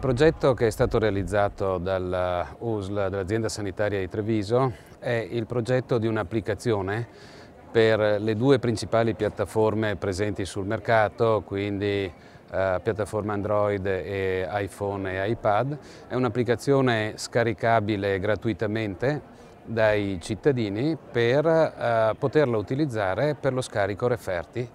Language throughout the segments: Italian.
Il progetto che è stato realizzato dalla eh, USL, dall'azienda sanitaria di Treviso, è il progetto di un'applicazione per le due principali piattaforme presenti sul mercato, quindi Uh, piattaforma Android e iPhone e iPad. È un'applicazione scaricabile gratuitamente dai cittadini per uh, poterla utilizzare per lo scarico referti.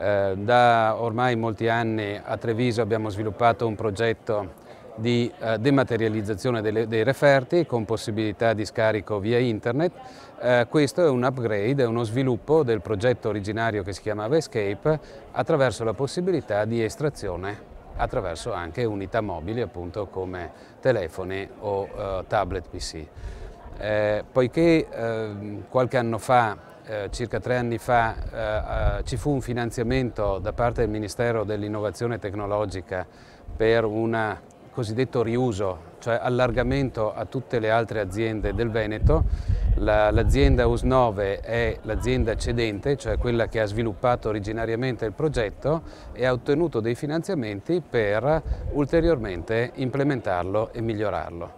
Eh, da ormai molti anni a Treviso abbiamo sviluppato un progetto di eh, dematerializzazione dei referti con possibilità di scarico via internet. Eh, questo è un upgrade, è uno sviluppo del progetto originario che si chiamava Escape attraverso la possibilità di estrazione attraverso anche unità mobili appunto come telefoni o tablet PC. poiché ehm, qualche anno fa eh, circa tre anni fa eh, eh, ci fu un finanziamento da parte del Ministero dell'Innovazione Tecnologica per un cosiddetto riuso, cioè allargamento a tutte le altre aziende del Veneto. l'azienda la, US9 è l'azienda cedente, cioè quella che ha sviluppato originariamente il progetto e ha ottenuto dei finanziamenti per ulteriormente implementarlo e migliorarlo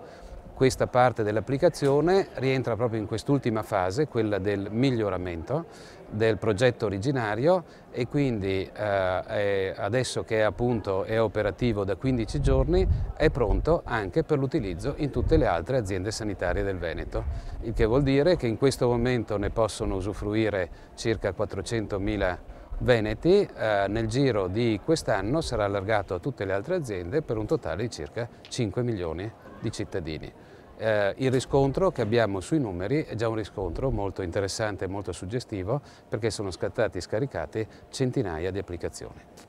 questa parte dell'applicazione rientra proprio in quest'ultima fase, quella del miglioramento del progetto originario e quindi eh, adesso che appunto è operativo da 15 giorni è pronto anche per l'utilizzo in tutte le altre aziende sanitarie del Veneto, il che vuol dire che in questo momento ne possono usufruire circa 400.000 Veneti eh, nel giro di quest'anno sarà allargato a tutte le altre aziende per un totale di circa 5 milioni di cittadini. Eh, il riscontro che abbiamo sui numeri è già un riscontro molto interessante e molto suggestivo perché sono scattati e scaricati centinaia di applicazioni.